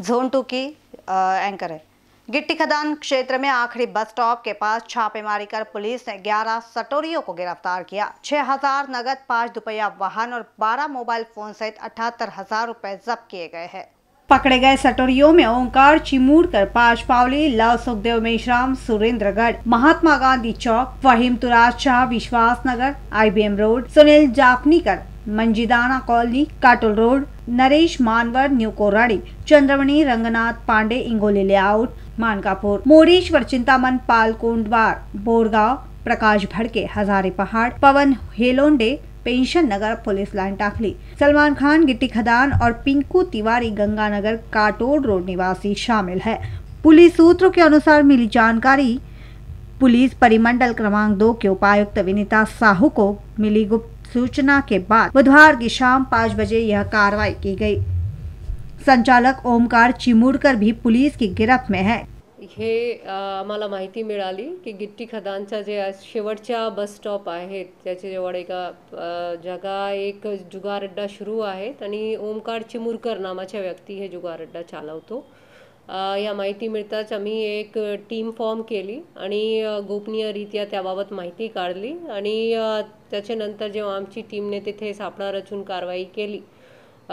zone two की आ, anchor है गिट्टी खदान क्षेत्र में आखिरी बस स्टॉप के पास छापेमारी कर पुलिस ने 11 सटोरियों को गिरफ्तार किया 6000 नगद पाँच दुपहिया वाहन और 12 मोबाइल फोन सहित अठहत्तर हजार रूपए जब्त किए गए हैं पकड़े गए सटोरियों में ओंकार चिमूड़कर पाँच पावली लव सुखदेव मेशराम सुरेंद्रगढ़ महात्मा गांधी चौक वहीम तुराज शाह विश्वास नगर आई road Sunil Jafnikar Manjidana colony Katol road Naresh Manwar new Koradi Chandramani Ranganath Pande Ingoli layout Mankapur Moreshwar Chintaman Pal Kondwar Borgaon Prakash Bhadke Hazare Pahad Pawan Helonde pension Nagar police line Takhli Salman Khan गिट्टी खदान और पिंकू तिवारी गंगानगर काटोल रोड निवासी शामिल है पुलिस सूत्रों के अनुसार मिली जानकारी पुलिस परिमंडल क्रमांक दो के उपायुक्त विनीता साहू को मिली गुप्त सूचना के बाद बुधवार की शाम पाँच बजे यह कार्रवाई की गई संचालक ओमकार चिमुडकर भी पुलिस की गिरफ्त में है हे आम्हाला माहिती मिळाली की गिट्टी खदानचा जे शेवटा बस स्टॉप आहेत त्याच्याजवळ एका जगह एक जुगार अड्डा सुरू आहेत ओमकार चिमुरकर नावाच्या व्यक्ति है जुगार अड्डा चालवतो या माहिती मिळताच आम्ही एक टीम फॉर्म केली आणि गोपनीयरित्या त्याबाबत माहिती काढली आणि त्याच्यानंतर जेव्हा आमची टीमने तिथे सापळा रचून कारवाई केली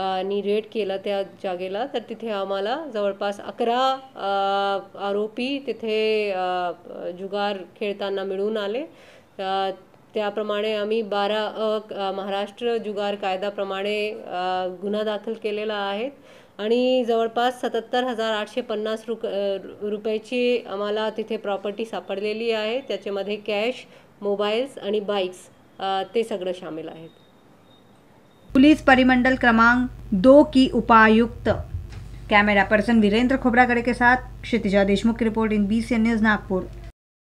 आणि रेड केला त्या जागेला तर तिथे आम्हाला जवळपास अकरा आरोपी तिथे जुगार खेळताना मिळून आले त्याप्रमाणे आम्ही बारा महाराष्ट्र जुगार कायद्याप्रमाणे गुन्हा दाखल केलेला आहे आणि जवळपास सतहत्तर हजार आठशे पन्नास रुप रुपयाची आम्हाला तिथे प्रॉपर्टी सापडलेली आहे त्याच्यामध्ये कॅश मोबाईल्स आणि बाईक्स ते सगळं सामील आहेत पोलीस परिमंडल क्रमांक दो की उपायुक्त कॅमेरा पर्सन वीरेंद्र खोबराकडे के साथ Kshitija Deshmukh report in B C N news Nagpur